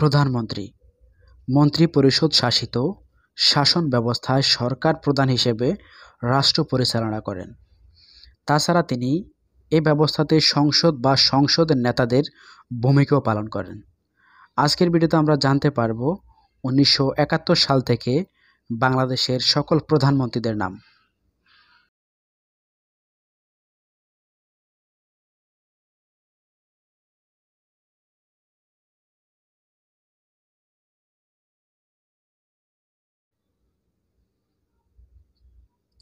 প্রধানমন্ত্রী মন্ত্রী পরিষদ শাসিত শাসন ব্যবস্থায় সরকার প্রধান হিসেবে রাষ্ট্র পরিচালনা করেন তাছাড়া তিনি এ ব্যবস্থাতে সংসদ বা সংসদের নেতাদের ভূমিকাও পালন করেন আজকের ভিডিওতে আমরা জানতে পারব উনিশশো সাল থেকে বাংলাদেশের সকল প্রধানমন্ত্রীদের নাম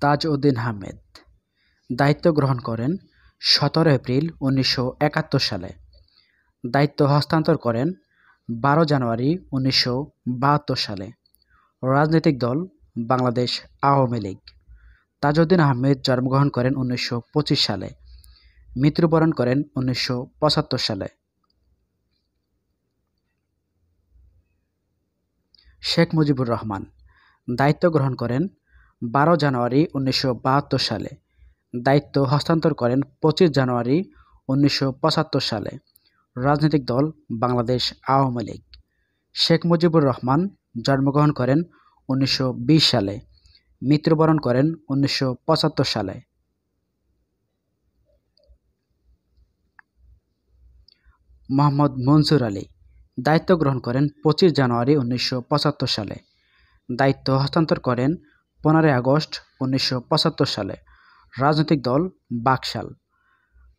তাজ উদ্দিন আহমেদ দায়িত্ব গ্রহণ করেন সতেরো এপ্রিল উনিশশো সালে দায়িত্ব হস্তান্তর করেন বারো জানুয়ারি উনিশশো সালে রাজনৈতিক দল বাংলাদেশ আওয়ামী লীগ তাজউদ্দিন আহমেদ জন্মগ্রহণ করেন উনিশশো সালে মৃত্যুবরণ করেন উনিশশো সালে শেখ মুজিবুর রহমান দায়িত্ব গ্রহণ করেন বারো জানুয়ারি উনিশশো সালে দায়িত্ব হস্তান্তর করেন পঁচিশ জানুয়ারি উনিশশো সালে রাজনৈতিক দল বাংলাদেশ আওয়ামী লীগ শেখ মুজিবুর রহমান জন্মগ্রহণ করেন উনিশশো সালে মৃত্যুবরণ করেন উনিশশো সালে মোহাম্মদ মনসুর আলী দায়িত্ব গ্রহণ করেন পঁচিশ জানুয়ারি উনিশশো সালে দায়িত্ব হস্তান্তর করেন পনেরোই আগস্ট উনিশশো সালে রাজনৈতিক দল বাকশাল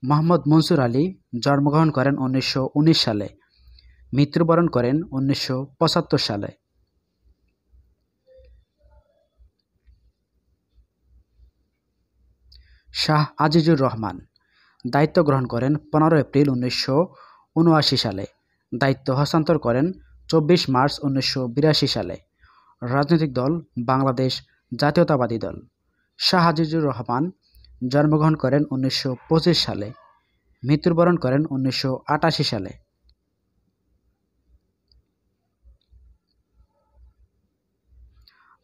মোহাম্মদ মনসুর আলী জন্মগ্রহণ করেন উনিশশো সালে মৃত্যুবরণ করেন উনিশশো সালে শাহ আজিজুর রহমান দায়িত্ব গ্রহণ করেন পনেরো এপ্রিল উনিশশো সালে দায়িত্ব হস্তান্তর করেন চব্বিশ মার্চ উনিশশো সালে রাজনৈতিক দল বাংলাদেশ জাতীয়তাবাদী দল শাহ আজিজুর রহমান জন্মগ্রহণ করেন উনিশশো সালে মৃত্যুবরণ করেন উনিশশো সালে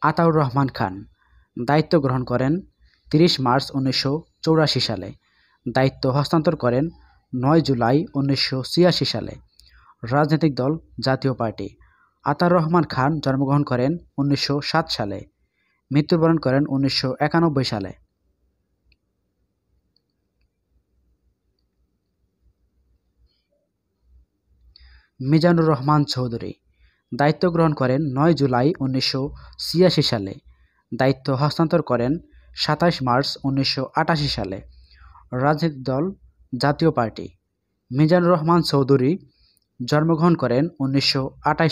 আতাউর রহমান খান দায়িত্ব গ্রহণ করেন তিরিশ মার্চ উনিশশো সালে দায়িত্ব হস্তান্তর করেন নয় জুলাই উনিশশো সালে রাজনৈতিক দল জাতীয় পার্টি আতার রহমান খান জন্মগ্রহণ করেন উনিশশো সালে মৃত্যুবরণ করেন উনিশশো সালে মিজানুর রহমান চৌধুরী দায়িত্ব গ্রহণ করেন নয় জুলাই উনিশশো সালে দায়িত্ব হস্তান্তর করেন সাতাশ মার্চ উনিশশো সালে রাজনীতি দল জাতীয় পার্টি মিজানুর রহমান চৌধুরী জন্মগ্রহণ করেন উনিশশো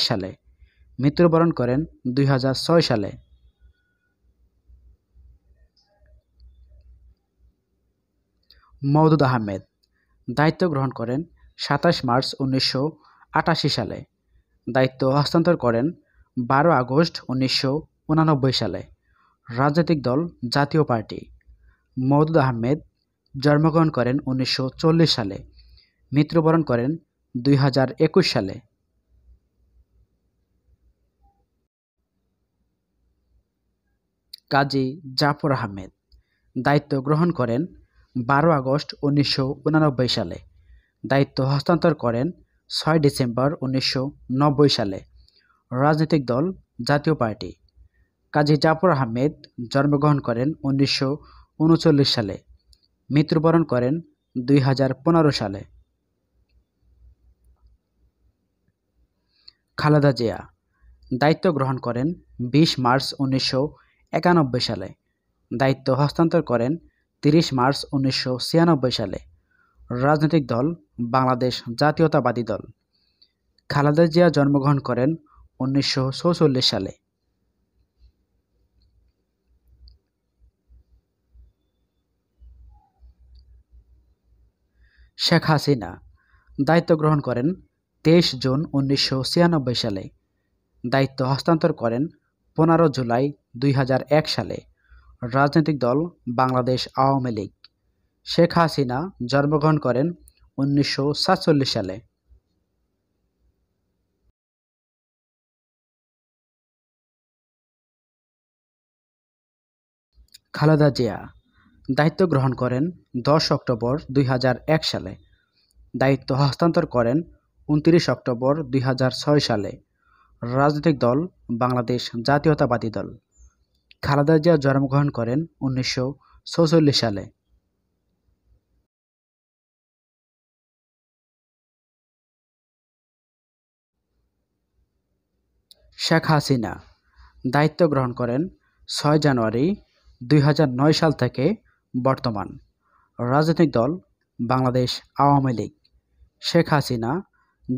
সালে মৃত্যুবরণ করেন দুই সালে মওদুদ আহমেদ দায়িত্ব গ্রহণ করেন সাতাশ মার্চ উনিশশো আটাশি সালে দায়িত্ব হস্তান্তর করেন বারো আগস্ট উনিশশো উনানব্বই সালে রাজনৈতিক দল জাতীয় পার্টি মওদুদ আহমেদ জন্মগ্রহণ করেন উনিশশো সালে মৃত্যুবরণ করেন দুই সালে কাজী জাফর আহমেদ দায়িত্ব গ্রহণ করেন বারো আগস্ট উনিশশো উনানব্বই সালে দায়িত্ব হস্তান্তর করেন ছয় ডিসেম্বর উনিশশো নব্বই সালে রাজনৈতিক দল জাতীয় পার্টি কাজী জাফর আহমেদ জন্মগ্রহণ করেন উনিশশো উনচল্লিশ সালে মৃত্যুবরণ করেন দুই সালে খালেদা জিয়া দায়িত্ব গ্রহণ করেন বিশ মার্চ উনিশশো সালে দায়িত্ব হস্তান্তর করেন তিরিশ মার্চ উনিশশো সালে রাজনৈতিক দল বাংলাদেশ জাতীয়তাবাদী দল খালেদা জিয়া জন্মগ্রহণ করেন উনিশশো সালে শেখ হাসিনা দায়িত্ব গ্রহণ করেন তেইশ জুন উনিশশো সালে দায়িত্ব হস্তান্তর করেন পনেরো জুলাই দুই সালে রাজনৈতিক দল বাংলাদেশ আওয়ামী লীগ শেখ হাসিনা জন্মগ্রহণ করেন উনিশশো সালে খালেদা জিয়া দায়িত্ব গ্রহণ করেন দশ অক্টোবর দুই সালে দায়িত্ব হস্তান্তর করেন উনত্রিশ অক্টোবর দুই সালে রাজনৈতিক দল বাংলাদেশ জাতীয়তাবাদী দল খালেদা জিয়া জন্মগ্রহণ করেন উনিশশো সালে শেখ হাসিনা দায়িত্ব গ্রহণ করেন ছয় জানুয়ারি দুই সাল থেকে বর্তমান রাজনৈতিক দল বাংলাদেশ আওয়ামী লীগ শেখ হাসিনা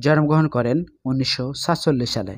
জন্মগ্রহণ করেন উনিশশো সালে